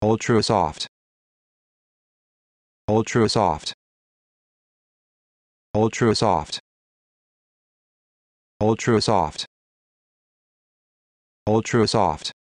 ultra soft ultra soft ultra soft ultra soft ultra soft